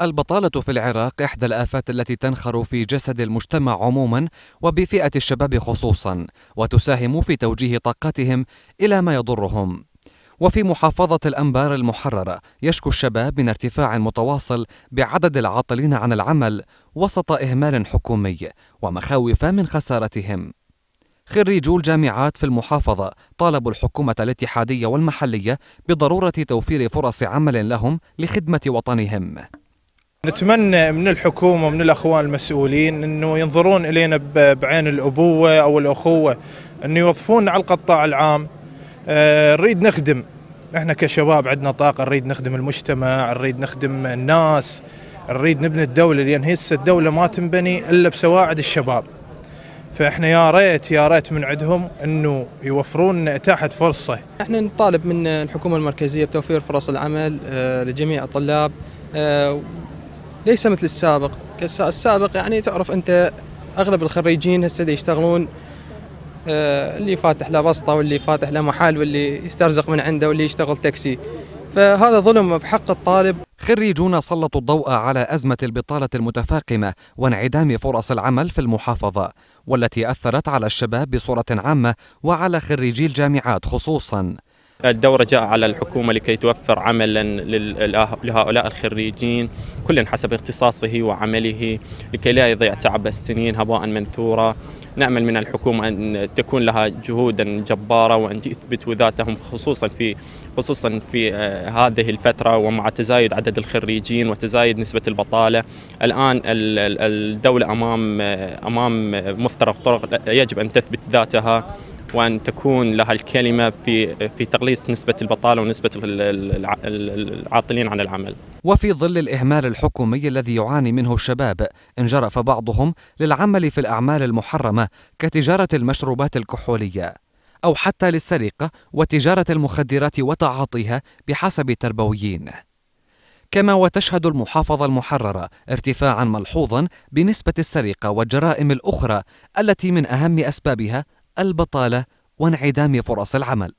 البطالة في العراق إحدى الآفات التي تنخر في جسد المجتمع عموما وبفئة الشباب خصوصا، وتساهم في توجيه طاقتهم إلى ما يضرهم. وفي محافظة الأنبار المحررة يشكو الشباب من ارتفاع متواصل بعدد العاطلين عن العمل وسط إهمال حكومي ومخاوف من خسارتهم. خريجو الجامعات في المحافظة طالبوا الحكومة الاتحادية والمحلية بضرورة توفير فرص عمل لهم لخدمة وطنهم. نتمنى من الحكومة ومن الأخوان المسؤولين أنه ينظرون إلينا بعين الأبوة أو الأخوة أنه يوظفونا على القطاع العام آه، نريد نخدم احنا كشباب عندنا طاقة نريد نخدم المجتمع نريد نخدم الناس نريد نبني الدولة لأن هسه الدولة ما تنبني إلا بسواعد الشباب فاحنا يا ريت يا ريت من عندهم انه يوفرون اتاحه فرصه. احنا نطالب من الحكومه المركزيه بتوفير فرص العمل آه، لجميع الطلاب آه، ليس مثل السابق السابق يعني تعرف أنت أغلب الخريجين هسه يشتغلون آه، اللي فاتح له بسطة واللي فاتح له محل واللي يسترزق من عنده واللي يشتغل تاكسي فهذا ظلم بحق الطالب خريجون سلطوا الضوء على أزمة البطالة المتفاقمة وانعدام فرص العمل في المحافظة والتي أثرت على الشباب بصورة عامة وعلى خريجي الجامعات خصوصاً الدورة جاء على الحكومة لكي توفر عملا لهؤلاء الخريجين كل حسب اختصاصه وعمله لكي لا يضيع تعب السنين هباء منثورا نأمل من الحكومة أن تكون لها جهودا جبارة وأن يثبتوا ذاتهم خصوصا في خصوصا في آه، هذه الفترة ومع تزايد عدد الخريجين وتزايد نسبة البطالة الآن الدولة أمام آه، أمام مفترق طرق يجب أن تثبت ذاتها وان تكون لها الكلمه في في تقليص نسبه البطاله ونسبه العاطلين عن العمل. وفي ظل الاهمال الحكومي الذي يعاني منه الشباب انجرف بعضهم للعمل في الاعمال المحرمه كتجاره المشروبات الكحوليه او حتى للسرقه وتجاره المخدرات وتعاطيها بحسب تربويين. كما وتشهد المحافظة المحررة ارتفاعا ملحوظا بنسبة السرقة والجرائم الأخرى التي من أهم أسبابها البطاله وانعدام فرص العمل